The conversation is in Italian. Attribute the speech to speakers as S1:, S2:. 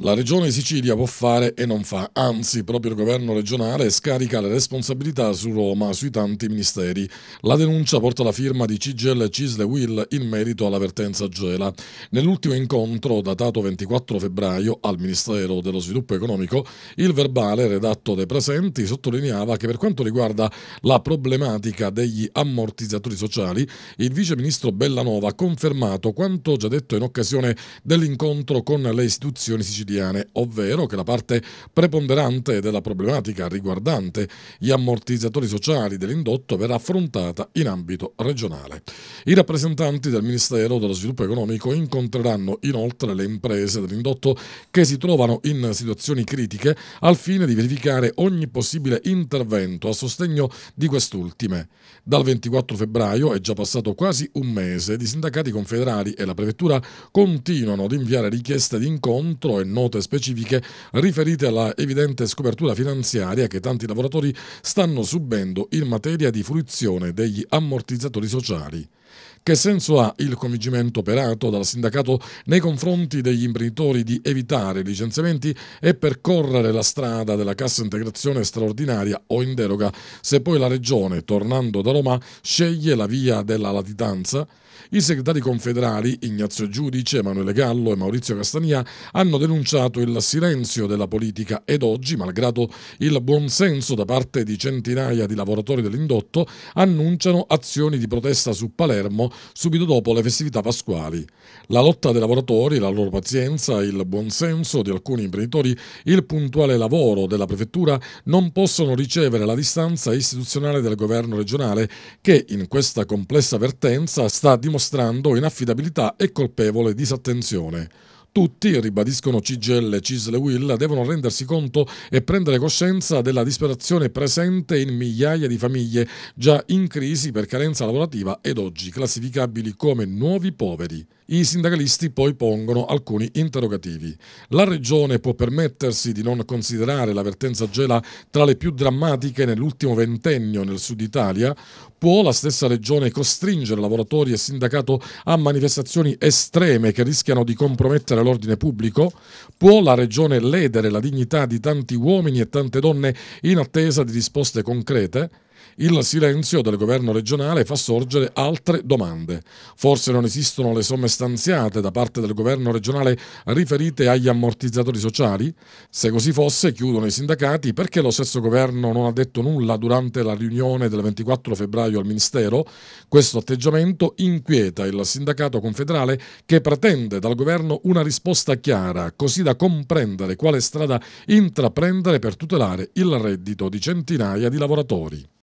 S1: La regione Sicilia può fare e non fa, anzi proprio il governo regionale scarica le responsabilità su Roma, sui tanti ministeri. La denuncia porta la firma di Cigel Cisle Will in merito all'avvertenza Gela. Nell'ultimo incontro, datato 24 febbraio al Ministero dello Sviluppo Economico, il verbale redatto dai presenti sottolineava che per quanto riguarda la problematica degli ammortizzatori sociali, il vice ministro Bellanova ha confermato quanto già detto in occasione dell'incontro con le istituzioni siciliane quotidiane, ovvero che la parte preponderante della problematica riguardante gli ammortizzatori sociali dell'indotto verrà affrontata in ambito regionale. I rappresentanti del Ministero dello Sviluppo Economico incontreranno inoltre le imprese dell'indotto che si trovano in situazioni critiche al fine di verificare ogni possibile intervento a sostegno di quest'ultime. Dal 24 febbraio è già passato quasi un mese i sindacati confederali e la prefettura continuano ad inviare richieste di incontro e note specifiche riferite alla evidente scopertura finanziaria che tanti lavoratori stanno subendo in materia di fruizione degli ammortizzatori sociali. Che senso ha il convincimento operato dal sindacato nei confronti degli imprenditori di evitare licenziamenti e percorrere la strada della cassa integrazione straordinaria o in deroga se poi la Regione, tornando da Roma, sceglie la via della latitanza? I segretari confederali Ignazio Giudice, Emanuele Gallo e Maurizio Castania hanno denunciato il silenzio della politica ed oggi, malgrado il buonsenso da parte di centinaia di lavoratori dell'indotto, annunciano azioni di protesta su Palermo subito dopo le festività pasquali. La lotta dei lavoratori, la loro pazienza, il buonsenso di alcuni imprenditori, il puntuale lavoro della prefettura non possono ricevere la distanza istituzionale del governo regionale che in questa complessa vertenza sta dimostrando inaffidabilità e colpevole disattenzione. Tutti, ribadiscono CGL, CISL e Will, devono rendersi conto e prendere coscienza della disperazione presente in migliaia di famiglie già in crisi per carenza lavorativa ed oggi classificabili come nuovi poveri i sindacalisti poi pongono alcuni interrogativi. La Regione può permettersi di non considerare l'avvertenza Gela tra le più drammatiche nell'ultimo ventennio nel sud Italia? Può la stessa Regione costringere lavoratori e sindacato a manifestazioni estreme che rischiano di compromettere l'ordine pubblico? Può la Regione ledere la dignità di tanti uomini e tante donne in attesa di risposte concrete? Il silenzio del governo regionale fa sorgere altre domande. Forse non esistono le somme stanziate da parte del governo regionale riferite agli ammortizzatori sociali? Se così fosse, chiudono i sindacati, perché lo stesso governo non ha detto nulla durante la riunione del 24 febbraio al Ministero? Questo atteggiamento inquieta il sindacato confederale che pretende dal governo una risposta chiara, così da comprendere quale strada intraprendere per tutelare il reddito di centinaia di lavoratori.